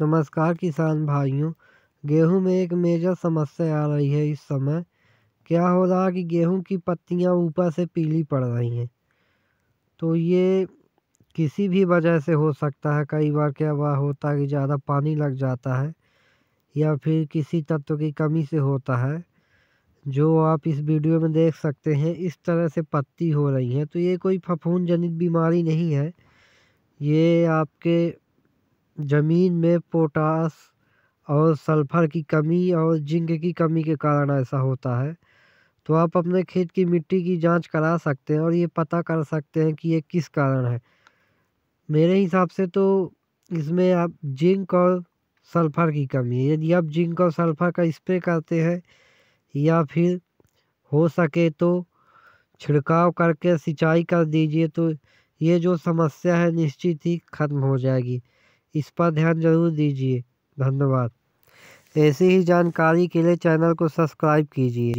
नमस्कार किसान भाइयों गेहूं में एक मेजर समस्या आ रही है इस समय क्या हो रहा है कि गेहूं की पत्तियां ऊपर से पीली पड़ रही हैं तो ये किसी भी वजह से हो सकता है कई बार क्या हुआ होता है कि ज़्यादा पानी लग जाता है या फिर किसी तत्व की कमी से होता है जो आप इस वीडियो में देख सकते हैं इस तरह से पत्ती हो रही है तो ये कोई फफूंद जनित बीमारी नहीं है ये आपके जमीन में पोटास और सल्फर की कमी और जिंक की कमी के कारण ऐसा होता है तो आप अपने खेत की मिट्टी की जांच करा सकते हैं और ये पता कर सकते हैं कि ये किस कारण है मेरे हिसाब से तो इसमें आप जिंक और सल्फ़र की कमी है यदि आप जिंक और सल्फ़र का स्प्रे करते हैं या फिर हो सके तो छिड़काव करके सिंचाई कर दीजिए तो ये जो समस्या है निश्चित ही ख़त्म हो जाएगी इस पर ध्यान जरूर दीजिए धन्यवाद ऐसी ही जानकारी के लिए चैनल को सब्सक्राइब कीजिए